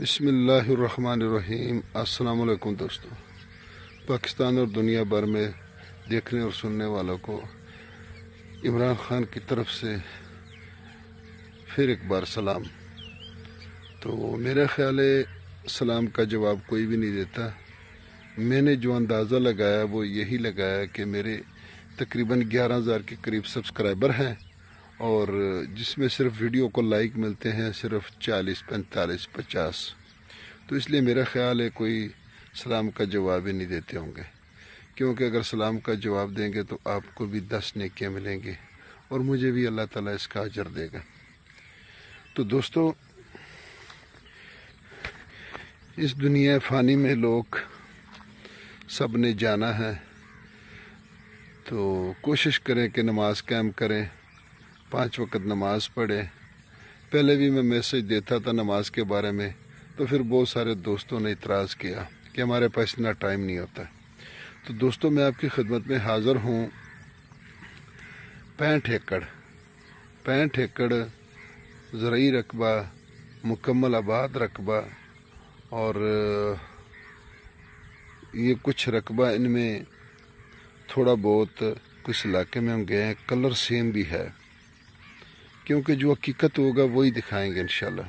बसमीम अल्लाम दोस्तों पाकिस्तान और दुनिया भर में देखने और सुनने वालों को इमरान ख़ान की तरफ से फिर एक बार सलाम तो मेरा ख़्याल है सलाम का जवाब कोई भी नहीं देता मैंने जो अंदाज़ा लगाया वो यही लगाया कि मेरे तकरीबन ग्यारह हज़ार के करीब सब्सक्राइबर हैं और जिसमें सिर्फ वीडियो को लाइक मिलते हैं सिर्फ चालीस पैंतालीस पचास तो इसलिए मेरा ख्याल है कोई सलाम का जवाब ही नहीं देते होंगे क्योंकि अगर सलाम का जवाब देंगे तो आपको भी दस नेकियाँ मिलेंगी और मुझे भी अल्लाह ताला इसका अजर देगा तो दोस्तों इस दुनिया फ़ानी में लोग सब ने जाना है तो कोशिश करें कि नमाज कैम करें पांच वक्त नमाज़ पढ़े पहले भी मैं मैसेज देता था नमाज के बारे में तो फिर बहुत सारे दोस्तों ने इतराज़ किया कि हमारे पास इतना टाइम नहीं होता तो दोस्तों मैं आपकी खिदमत में हाज़िर हूँ पैंठ एकड़ पैंठ एकड़ ज़रूरी रकबा मुकम्मल आबाद रकबा और ये कुछ रकबा इनमें थोड़ा बहुत कुछ इलाके में हम गए हैं कलर सेम भी है क्योंकि जो हकीकत होगा वही दिखाएंगे इन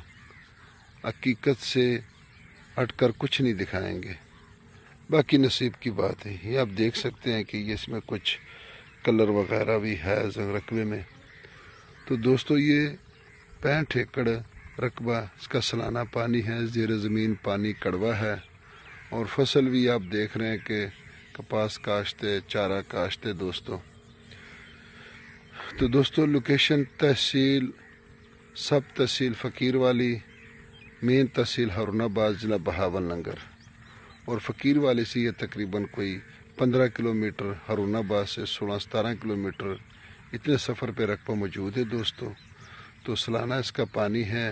हकीकत से हटकर कुछ नहीं दिखाएंगे बाकी नसीब की बात है ये आप देख सकते हैं कि इसमें कुछ कलर वगैरह भी है रकबे में तो दोस्तों ये पैंठ एकड़ रकबा इसका सलाना पानी है जेर ज़मीन पानी कड़वा है और फसल भी आप देख रहे हैं कि कपास काश्ते चारा काश्ते दोस्तों तो दोस्तों लोकेशन तहसील सब तहसील फ़कीर वाली मेन तहसील हरुणाबाद ज़िला बहावल नगर और फ़कीर वाली से ये तकरीबन कोई पंद्रह किलोमीटर हरुणाबाद से सोलह सतारह किलोमीटर इतने सफ़र पे रकबा मौजूद है दोस्तों तो सलाना इसका पानी है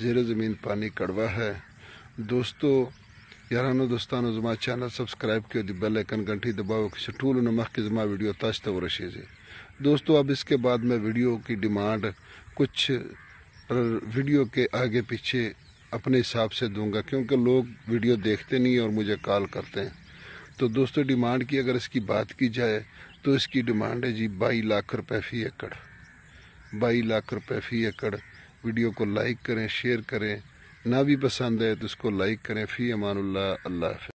ज़ेर ज़मीन पानी कड़वा है दोस्तों यारानो दोस्तानो जमा चैनल सब्सक्राइब किया बेल आइकन घंटी दबाओ टूल नमक की जमा वीडियो ताज तवरशे दोस्तों अब इसके बाद मैं वीडियो की डिमांड कुछ वीडियो के आगे पीछे अपने हिसाब से दूंगा क्योंकि लोग वीडियो देखते नहीं और मुझे कॉल करते हैं तो दोस्तों डिमांड की अगर इसकी बात की जाए तो इसकी डिमांड है जी बाई लाख रुपये फ़ी एकड़ बाई लाख रुपये फ़ी एकड़ वीडियो को लाइक करें शेयर करें ना भी पसंद है तो उसको लाइक करें फ़ी अमानुल्ला अल्लाह